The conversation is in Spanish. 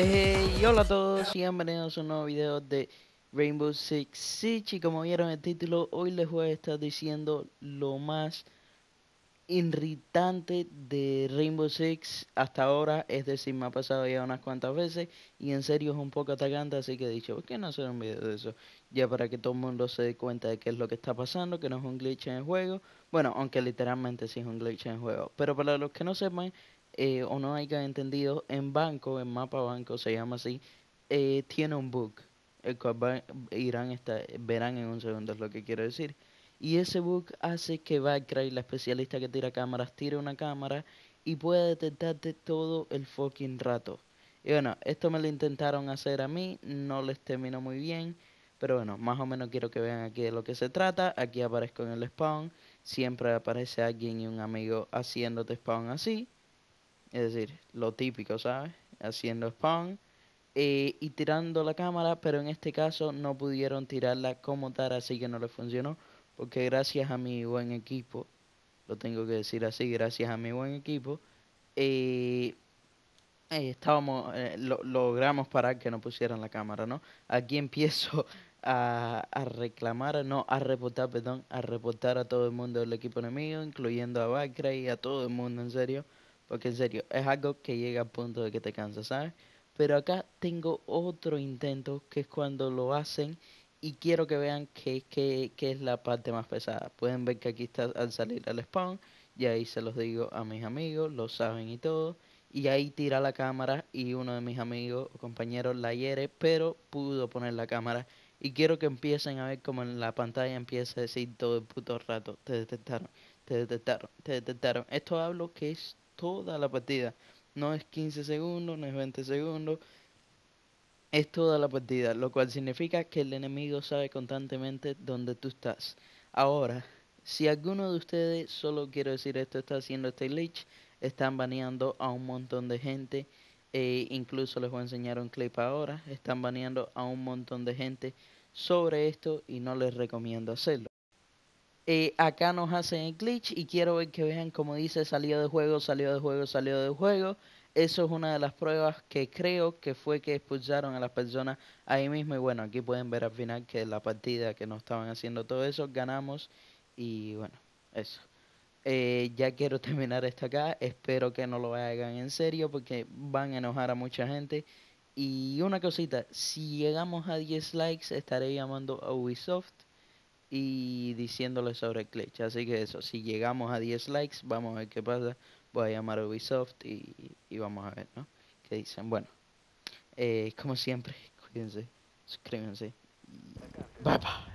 Hey, eh, hola a todos y bienvenidos a un nuevo video de Rainbow Six Siege y como vieron el título, hoy les voy a estar diciendo lo más irritante de Rainbow Six hasta ahora, es decir, me ha pasado ya unas cuantas veces y en serio es un poco atacante, así que he dicho, ¿por qué no hacer un video de eso? Ya para que todo el mundo se dé cuenta de qué es lo que está pasando, que no es un glitch en el juego, bueno, aunque literalmente sí es un glitch en el juego, pero para los que no sepan, eh, o no hay haber entendido, en Banco, en Mapa Banco se llama así, eh, tiene un bug, el irán verán en un segundo es lo que quiero decir. Y ese bug hace que Valkyrie la especialista que tira cámaras, tire una cámara y pueda detectarte todo el fucking rato. Y bueno, esto me lo intentaron hacer a mí, no les terminó muy bien. Pero bueno, más o menos quiero que vean aquí de lo que se trata. Aquí aparezco en el spawn. Siempre aparece alguien y un amigo haciéndote spawn así es decir, lo típico, ¿sabes? Haciendo spawn eh, y tirando la cámara, pero en este caso no pudieron tirarla como tal, así que no le funcionó, porque gracias a mi buen equipo, lo tengo que decir así, gracias a mi buen equipo, eh, eh estábamos, eh, lo, logramos parar que no pusieran la cámara, ¿no? Aquí empiezo a, a, reclamar, no, a reportar, perdón, a reportar a todo el mundo del equipo enemigo, incluyendo a Bakra y a todo el mundo, en serio. Porque en serio, es algo que llega al punto de que te cansa, ¿sabes? Pero acá tengo otro intento que es cuando lo hacen y quiero que vean que, que, que, es la parte más pesada. Pueden ver que aquí está al salir al spawn y ahí se los digo a mis amigos, lo saben y todo. Y ahí tira la cámara y uno de mis amigos o compañeros la hiere, pero pudo poner la cámara. Y quiero que empiecen a ver como en la pantalla empieza a decir todo el puto rato, te detectaron, te detectaron, te detectaron. Esto hablo que es toda la partida. No es 15 segundos, no es 20 segundos. Es toda la partida, lo cual significa que el enemigo sabe constantemente dónde tú estás. Ahora, si alguno de ustedes, solo quiero decir esto, está haciendo este glitch, están baneando a un montón de gente. E incluso les voy a enseñar un clip ahora. Están baneando a un montón de gente sobre esto y no les recomiendo hacerlo. Eh, acá nos hacen el glitch y quiero ver que vean como dice salió de juego, salió de juego, salió de juego. Eso es una de las pruebas que creo que fue que expulsaron a las personas ahí mismo. Y bueno, aquí pueden ver al final que la partida que nos estaban haciendo todo eso, ganamos. Y bueno, eso. Eh, ya quiero terminar esta acá. Espero que no lo hagan en serio porque van a enojar a mucha gente. Y una cosita, si llegamos a 10 likes estaré llamando a Ubisoft y diciéndole sobre el Así que eso, si llegamos a 10 likes, vamos a ver qué pasa. Voy a llamar a Ubisoft y, vamos a ver, ¿no? ¿Qué dicen? Bueno, eh, como siempre, cuídense, suscríbanse. Bye bye.